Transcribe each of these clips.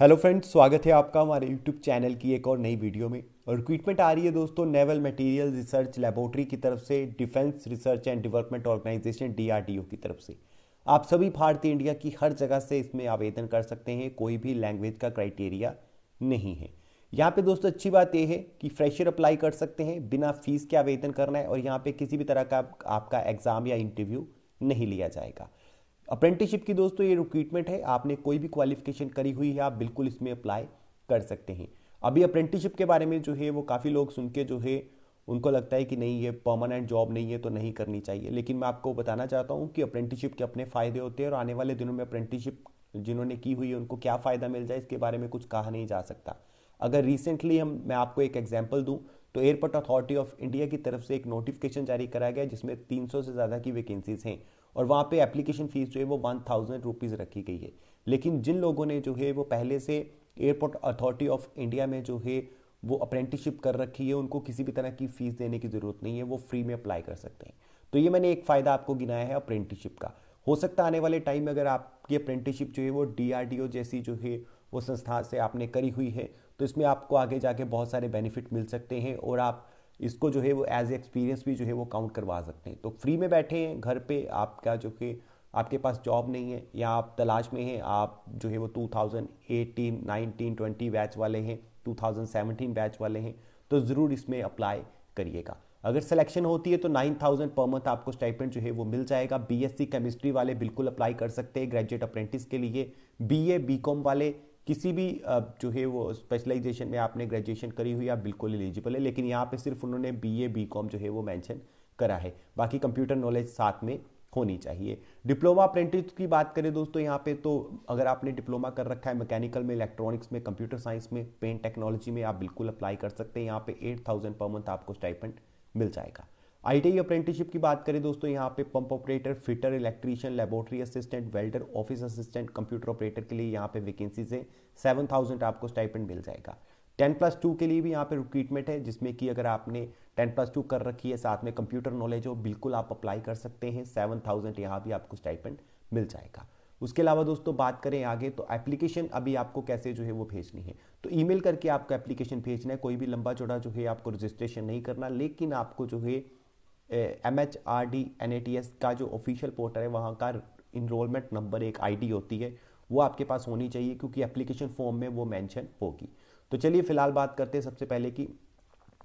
hello friends स्वागत है आपका हमारे यूट्यूब चैनल की एक और नई वीडियो में और रिक्रूटमेंट आ रही है दोस्तों नेवल मटेरियल रिसर्च लेबोरेटरी की तरफ से defence research and development organisation DRDO की तरफ से आप सभी भारतीय इंडिया की हर जगह से इसमें आवेदन कर सकते हैं कोई भी लैंग्वेज का क्राइटेरिया नहीं है यहाँ पे दोस्तों अच्छी बात यह है कि फ्रेशर अप्लाई कर सकते हैं बिना फीस के आवेदन करना है और यहाँ पे किसी भी तरह का आपका एग्ज़ाम या इंटरव्यू नहीं लिया जाएगा अप्रेंटिसशिप की दोस्तों ये रिक्रूटमेंट है आपने कोई भी क्वालिफिकेशन करी हुई है आप बिल्कुल इसमें अप्लाई कर सकते हैं अभी अप्रेंटिसशिप के बारे में जो है वो काफ़ी लोग सुन के जो है उनको लगता है कि नहीं ये परमानेंट जॉब नहीं है तो नहीं करनी चाहिए लेकिन मैं आपको बताना चाहता हूँ कि अप्रेंटिसशिप के अपने फ़ायदे होते हैं और आने वाले दिनों में अप्रेंटिसशिप जिन्होंने की हुई है उनको क्या फ़ायदा मिल जाए इसके बारे में कुछ कहा नहीं जा सकता अगर रिसेंटली हम मैं आपको एक एग्जाम्पल दूँ तो एयरपोर्ट अथॉरिटी ऑफ इंडिया की तरफ से एक नोटिफिकेशन जारी कराया गया जिसमें तीन से ज़्यादा की वैकेंसीज हैं और वहाँ पे एप्लीकेशन फ़ीस जो है वो वन थाउजेंड रुपीज़ रखी गई है लेकिन जिन लोगों ने जो है वो पहले से एयरपोर्ट अथॉरिटी ऑफ इंडिया में जो है वो अप्रेंटिसशिप कर रखी है उनको किसी भी तरह की फ़ीस देने की ज़रूरत नहीं है वो फ्री में अप्लाई कर सकते हैं तो ये मैंने एक फ़ायदा आपको गिनाया है अप्रेंटिसशिप का हो सकता आने वाले टाइम में अगर आपकी अप्रेंटिसशिप जो है वो डी जैसी जो है वो संस्था से आपने करी हुई है तो इसमें आपको आगे जाके बहुत सारे बेनिफिट मिल सकते हैं और आप इसको जो है वो एज एक्सपीरियंस भी जो है वो काउंट करवा सकते हैं तो फ्री में बैठे हैं घर पे आपका जो कि आपके पास जॉब नहीं है या आप तलाश में हैं आप जो है वो 2018, 19, 20 बैच वाले हैं 2017 बैच वाले हैं तो ज़रूर इसमें अप्लाई करिएगा अगर सिलेक्शन होती है तो 9000 पर मंथ आपको स्टाइपेंट जो है वो मिल जाएगा बीएससी केमिस्ट्री वाले बिल्कुल अप्लाई कर सकते हैं ग्रेजुएट अप्रेंटिस के लिए बीए बीकॉम वाले किसी भी जो है वो स्पेशलाइजेशन में आपने ग्रेजुएशन करी हुई आप बिल्कुल एलिजिबल है लेकिन यहाँ पे सिर्फ उन्होंने बी ए बी कॉम जो है वो मैंशन करा है बाकी कंप्यूटर नॉलेज साथ में होनी चाहिए डिप्लोमा अप्रेंटिस की बात करें दोस्तों यहाँ पे तो अगर आपने डिप्लोमा कर रखा है मैकेनिकल में इलेक्ट्रॉनिक्स में कंप्यूटर साइंस में पेंट टेक्नोलॉजी में आप बिल्कुल अप्लाई कर सकते हैं यहाँ पे एट थाउजेंड पर मंथ आपको स्टाइपेंट मिल जाएगा आई अप्रेंटिसशिप की बात करें दोस्तों यहाँ पे pump operator fitter electrician laboratory assistant welder office assistant computer operator के लिए यहाँ पे वैकेंसीज है सेवन थाउजेंड आपको स्टाइपेंड मिल जाएगा टेन प्लस टू के लिए भी यहाँ पे रिक्रूटमेंट है जिसमें कि अगर आपने टेन प्लस टू कर रखी है साथ में कंप्यूटर नॉलेज हो बिल्कुल आप अप्लाई कर सकते हैं सेवन थाउजेंड यहाँ भी आपको स्टाइपेंड मिल जाएगा उसके अलावा दोस्तों बात करें आगे तो एप्लीकेशन अभी आपको कैसे जो है वो भेजनी है तो ईमेल करके आपको एप्लीकेशन भेजना है कोई भी लंबा चौड़ा जो है आपको रजिस्ट्रेशन नहीं करना लेकिन आपको जो है M H R D N A T S का जो ऑफिशियल पोर्टल है वहाँ का इनरोलमेंट नंबर एक डी होती है वो आपके पास होनी चाहिए क्योंकि एप्लीकेशन फॉर्म में वो मैंशन होगी तो चलिए फिलहाल बात करते हैं सबसे पहले कि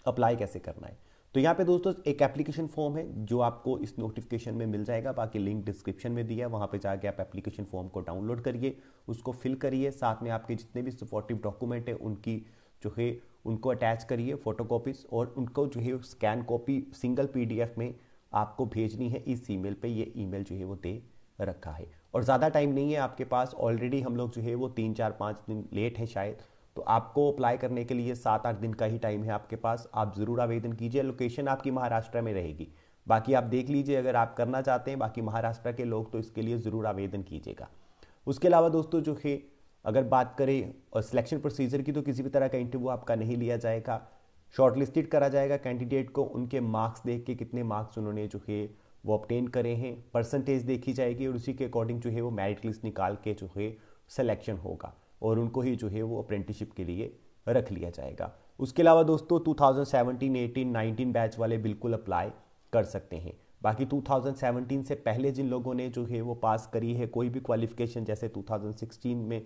अप्लाई कैसे करना है तो यहाँ पे दोस्तों एक एप्लीकेशन फॉर्म है जो आपको इस नोटिफिकेशन में मिल जाएगा बाकी लिंक डिस्क्रिप्शन में दिया है वहाँ पे जाके आप एप्लीकेशन फॉर्म को डाउनलोड करिए उसको फिल करिए साथ में आपके जितने भी सपोर्टिव डॉक्यूमेंट है उनकी जो है उनको अटैच करिए कॉपीज और उनको जो है स्कैन कॉपी सिंगल पीडीएफ में आपको भेजनी है इस ईमेल पे ये ईमेल जो है वो दे रखा है और ज़्यादा टाइम नहीं है आपके पास ऑलरेडी हम लोग जो है वो तीन चार पाँच दिन लेट हैं शायद तो आपको अप्लाई करने के लिए सात आठ दिन का ही टाइम है आपके पास आप ज़रूर आवेदन कीजिए लोकेशन आपकी महाराष्ट्र में रहेगी बाकी आप देख लीजिए अगर आप करना चाहते हैं बाकी महाराष्ट्र के लोग तो इसके लिए ज़रूर आवेदन कीजिएगा उसके अलावा दोस्तों जो है अगर बात करें और सिलेक्शन प्रोसीजर की तो किसी भी तरह का इंटरव्यू आपका नहीं लिया जाएगा शॉर्टलिस्टेड करा जाएगा कैंडिडेट को उनके मार्क्स देख के कितने मार्क्स उन्होंने जो है वो ऑप्टेन करे हैं परसेंटेज देखी जाएगी और उसी के अकॉर्डिंग जो है वो मेरिट लिस्ट निकाल के जो है सिलेक्शन होगा और उनको ही जो है वो अप्रेंटिसशिप के लिए रख लिया जाएगा उसके अलावा दोस्तों 2017, 18, 19 बैच वाले बिल्कुल अप्लाई कर सकते हैं बाकी 2017 से पहले जिन लोगों ने जो है वो पास करी है कोई भी क्वालिफिकेशन जैसे 2016 में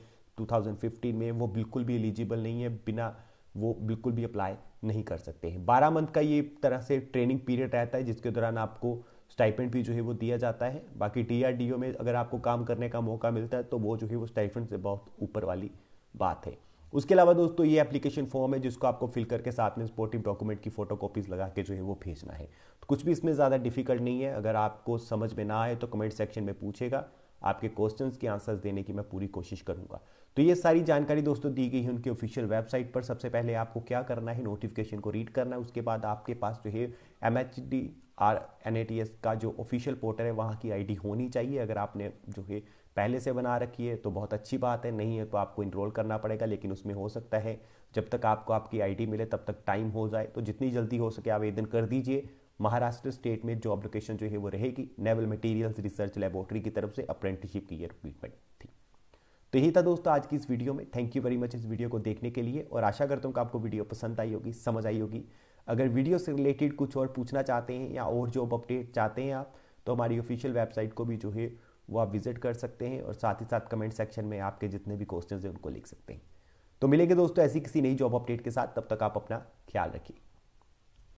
2015 में वो बिल्कुल भी एलिजिबल नहीं है बिना वो बिल्कुल भी अप्लाई नहीं कर सकते हैं बारह मंथ का ये तरह से ट्रेनिंग पीरियड रहता है जिसके दौरान आपको स्टाइपेंट भी जो है वो दिया जाता है बाकी टी में अगर आपको काम करने का मौका मिलता है तो वो जो है वो स्टाइपेंट से बहुत ऊपर वाली बात है उसके अलावा दोस्तों ये एप्लीकेशन फॉर्म है जिसको आपको फिल करके साथ में सपोर्टिव डॉक्यूमेंट की फोटो कॉपीज लगा के जो है वो भेजना है तो कुछ भी इसमें ज़्यादा डिफिकल्ट नहीं है अगर आपको समझ में ना आए तो कमेंट सेक्शन में पूछेगा आपके क्वेश्चन के आंसर्स देने की मैं पूरी कोशिश करूंगा तो ये सारी जानकारी दोस्तों दी गई है उनकी ऑफिशियल वेबसाइट पर सबसे पहले आपको क्या करना है नोटिफिकेशन को रीड करना है उसके बाद आपके पास जो है M H D R N A T S का जो ऑफिशियल पोर्टल है वहाँ की आई डी होनी चाहिए अगर आपने जो है पहले से बना रखी है तो बहुत अच्छी बात है नहीं है तो आपको इनरोल करना पड़ेगा लेकिन उसमें हो सकता है जब तक आपको आपकी आईडी मिले तब तक टाइम हो जाए तो जितनी जल्दी हो सके आवेदन कर दीजिए महाराष्ट्र स्टेट में जॉब लोकेशन जो है वो रहेगी नेवल मटेरियल्स रिसर्च लेबोरेटरी की तरफ से अप्रेंटिसशिप की ये रिक्रूटमेंट थी तो यही था दोस्तों आज की इस वीडियो में थैंक यू वेरी मच इस वीडियो को देखने के लिए और आशा करता हूँ कि आपको वीडियो पसंद आई होगी समझ आई होगी अगर वीडियो से रिलेटेड कुछ और पूछना चाहते हैं या और जॉब अपडेट चाहते हैं आप तो हमारी ऑफिशियल वेबसाइट को भी जो है वो आप विजिट कर सकते हैं और साथ ही साथ कमेंट सेक्शन में आपके जितने भी क्वेश्चन हैं उनको लिख सकते हैं तो मिलेंगे दोस्तों ऐसी किसी नई जॉब अपडेट के साथ तब तक आप अपना ख्याल रखिए